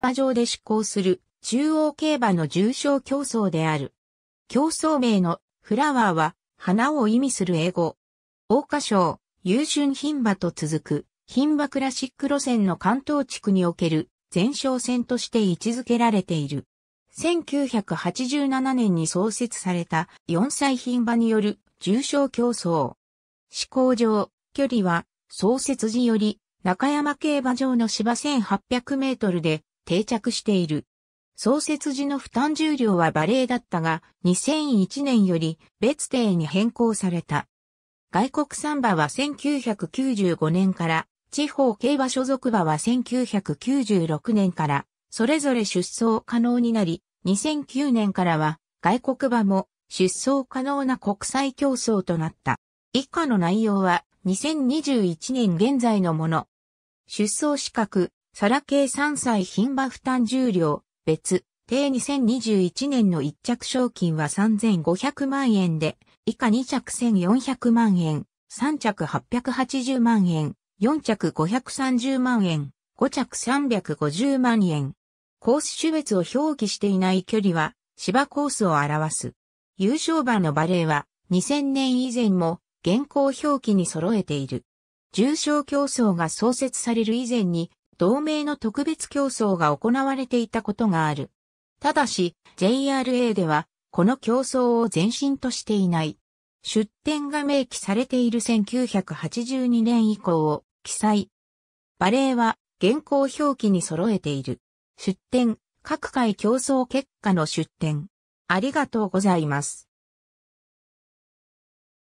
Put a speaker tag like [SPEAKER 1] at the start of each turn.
[SPEAKER 1] 馬場で執行する中央競馬の重賞競争である。競争名のフラワーは花を意味する英語。桜花賞、優春品馬と続く、品馬クラシック路線の関東地区における前哨戦として位置づけられている。1987年に創設された4歳品馬による重賞競争。試行上、距離は創設時より中山競馬場の芝1800メートルで定着している。創設時の負担重量はバレーだったが、2001年より別邸に変更された。外国サンバは1995年から、地方競馬所属馬は1996年から、それぞれ出走可能になり、2009年からは、外国馬も出走可能な国際競争となった。以下の内容は、2021年現在のもの。出走資格、皿系3歳品馬負担重量、別、定2021年の1着賞金は3500万円で、以下2着1400万円、3着880万円、4着530万円、5着350万円。コース種別を表記していない距離は芝コースを表す。優勝馬のバレーは2000年以前も現行表記に揃えている。重賞競争が創設される以前に同盟の特別競争が行われていたことがある。ただし、JRA では、この競争を前身としていない。出展が明記されている1982年以降を記載。バレーは現行表記に揃えている。出展、各回競争結果の出展。ありがとうございます。